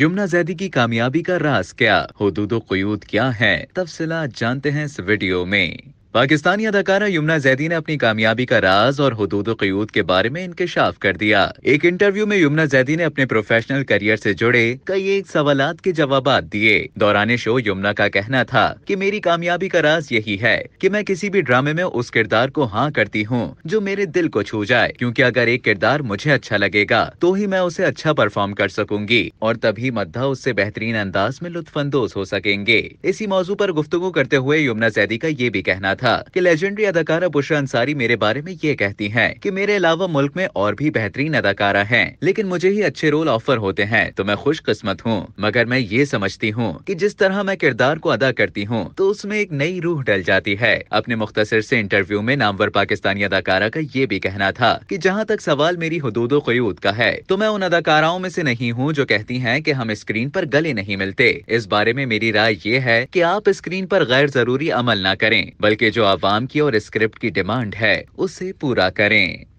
यमुना जैदी की कामयाबी का राज क्या हदूद क्या है तफसला जानते हैं इस वीडियो में पाकिस्तानी अदाकारा यमुना जैदी ने अपनी कामयाबी का राज और हदूद क्यूद के बारे में इंकशाफ कर दिया एक इंटरव्यू में यमुना जैदी ने अपने प्रोफेशनल करियर से जुड़े कई एक सवाल के जवाब दिए दौरान शो यमुना का कहना था कि मेरी कामयाबी का राज यही है कि मैं किसी भी ड्रामे में उस किरदार को हाँ करती हूँ जो मेरे दिल को छू जाए क्यूँकी अगर एक किरदार मुझे अच्छा लगेगा तो ही मैं उसे अच्छा परफॉर्म कर सकूंगी और तभी मद्दा उससे बेहतरीन अंदाज में लुत्फानंदोज हो सकेंगे इसी मौजूद आरोप गुफ्तु करते हुए यमुना जैदी का ये भी कहना था था कि लेजेंडरी अदाकारा बुशरा अंसारी मेरे बारे में ये कहती हैं कि मेरे अलावा मुल्क में और भी बेहतरीन अदाकारा हैं लेकिन मुझे ही अच्छे रोल ऑफर होते हैं तो मैं खुशकिस्मत हूँ मगर मैं ये समझती हूँ की जिस तरह मैं किरदार को अदा करती हूँ तो उसमें एक नई रूह डल जाती है अपने मुख्तर से इंटरव्यू में नामवर पाकिस्तानी अदाकारा का ये भी कहना था की जहाँ तक सवाल मेरी हदूदो क्यूद का है तो मैं उन अदाकाराओं में से नहीं हूँ जो कहती हैं कि हम स्क्रीन पर गले नहीं मिलते इस बारे में मेरी राय ये है कि आप स्क्रीन पर गैर जरूरी अमल ना करें बल्कि जो आवाम की और स्क्रिप्ट की डिमांड है उसे पूरा करें